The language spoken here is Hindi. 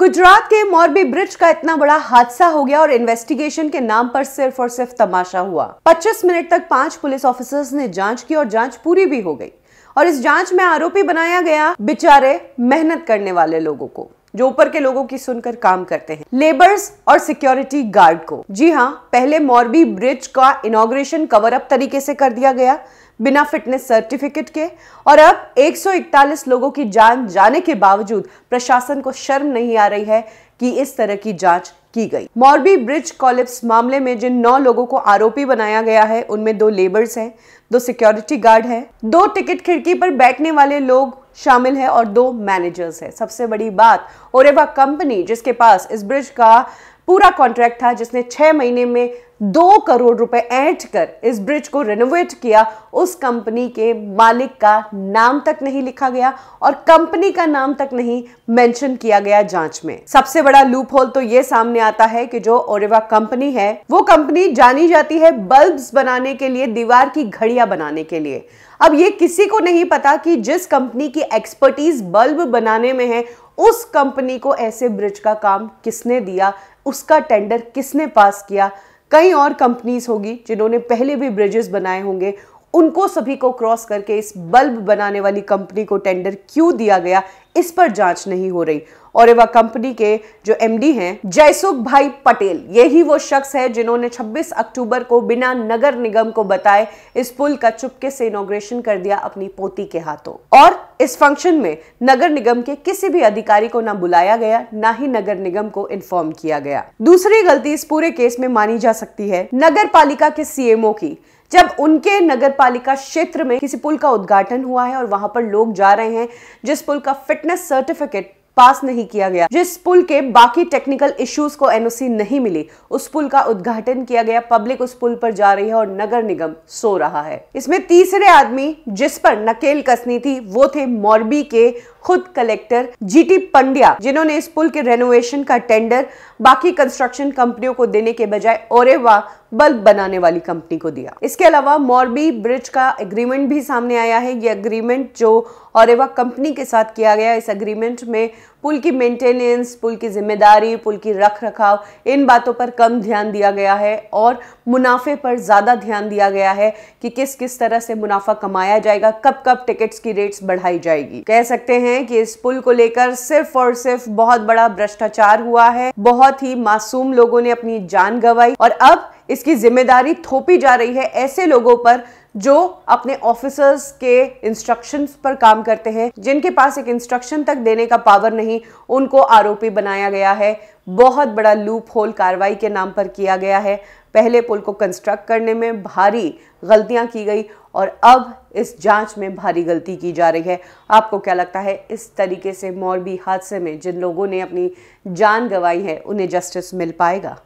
गुजरात के मोरबी ब्रिज का इतना बड़ा हादसा हो गया और इन्वेस्टिगेशन के नाम पर सिर्फ और सिर्फ तमाशा हुआ 25 मिनट तक पांच पुलिस ऑफिसर्स ने जांच की और जांच पूरी भी हो गई और इस जांच में आरोपी बनाया गया बेचारे मेहनत करने वाले लोगों को जो ऊपर के लोगों की सुनकर काम करते हैं लेबर्स और सिक्योरिटी गार्ड को जी हाँ पहले मोरबी ब्रिज का इनोग्रेशन कवर अप तरीके से कर दिया गया बिना फिटनेस सर्टिफिकेट के और अब 141 लोगों की जान जाने के बावजूद प्रशासन को शर्म नहीं आ रही है कि इस तरह की जांच की गई मॉर्बी ब्रिज कॉलिप्स मामले में जिन नौ लोगों को आरोपी बनाया गया है उनमें दो लेबर्स हैं दो सिक्योरिटी गार्ड हैं दो टिकट खिड़की पर बैठने वाले लोग शामिल है और दो मैनेजर्स हैं सबसे बड़ी बात ओरेवा कंपनी जिसके पास इस ब्रिज का पूरा कॉन्ट्रैक्ट था जिसने छः महीने में दो करोड़ रुपए ऐड कर इस ब्रिज को रेनोवेट किया उस कंपनी के मालिक का नाम तक नहीं लिखा गया और कंपनी का नाम तक नहीं मेंशन किया गया जांच में सबसे बड़ा लूप होल तो ये सामने आता है कि जो ओरेवा कंपनी है वो कंपनी जानी जाती है बल्ब्स बनाने के लिए दीवार की घड़िया बनाने के लिए अब ये किसी को नहीं पता कि जिस कंपनी की एक्सपर्टीज बल्ब बनाने में है उस कंपनी को ऐसे ब्रिज का काम किसने दिया उसका टेंडर किसने पास किया कई और कंपनीज होगी जिन्होंने पहले भी ब्रिजेस बनाए होंगे उनको सभी को क्रॉस करके इस बल्ब बनाने वाली कंपनी को टेंडर क्यों दिया गया इस पर जांच नहीं हो रही और एवा कंपनी के जो एमडी हैं जयसुख भाई पटेल यही वो शख्स है जिन्होंने 26 अक्टूबर को बिना नगर निगम को बताए इस पुल का चुपके से इनोग्रेशन कर दिया अपनी पोती के हाथों और इस फंक्शन में नगर निगम के किसी भी अधिकारी को ना बुलाया गया ना ही नगर निगम को इन्फॉर्म किया गया दूसरी गलती इस पूरे केस में मानी जा सकती है नगर पालिका के सीएमओ की जब उनके नगर पालिका क्षेत्र में किसी पुल का उद्घाटन हुआ है और वहां पर लोग जा रहे हैं जिस पुल का फिटनेस सर्टिफिकेट पास नहीं किया गया जिस पुल के बाकी टेक्निकल इश्यूज को एनओसी नहीं मिली उस पुल का उद्घाटन किया गया पब्लिक उस पुल पर जा रही है और नगर निगम सो रहा है इसमें तीसरे आदमी जिस पर नकेल कसनी थी वो थे मोरबी के खुद कलेक्टर जीटी पंड्या जिन्होंने इस पुल के रेनोवेशन का टेंडर बाकी कंस्ट्रक्शन कंपनियों को देने के बजाय और बल्ब बनाने वाली कंपनी को दिया इसके अलावा मोरबी ब्रिज का एग्रीमेंट भी सामने आया है ये अग्रीमेंट जो और कंपनी के साथ किया गया इस अग्रीमेंट में पुल की मेंटेनेंस पुल की जिम्मेदारी पुल की रख रखाव इन बातों पर कम ध्यान दिया गया है और मुनाफे पर ज़्यादा ध्यान दिया गया है कि किस किस तरह से मुनाफा कमाया जाएगा कब कब टिकट्स की रेट्स बढ़ाई जाएगी कह सकते हैं कि इस पुल को लेकर सिर्फ और सिर्फ बहुत बड़ा भ्रष्टाचार हुआ है बहुत ही मासूम लोगों ने अपनी जान गंवाई और अब इसकी जिम्मेदारी थोपी जा रही है ऐसे लोगों पर जो अपने ऑफिसर्स के इंस्ट्रक्शंस पर काम करते हैं जिनके पास एक इंस्ट्रक्शन तक देने का पावर नहीं उनको आरोपी बनाया गया है बहुत बड़ा लूप होल कार्रवाई के नाम पर किया गया है पहले पुल को कंस्ट्रक्ट करने में भारी गलतियां की गई और अब इस जांच में भारी गलती की जा रही है आपको क्या लगता है इस तरीके से मौरबी हादसे में जिन लोगों ने अपनी जान गंवाई है उन्हें जस्टिस मिल पाएगा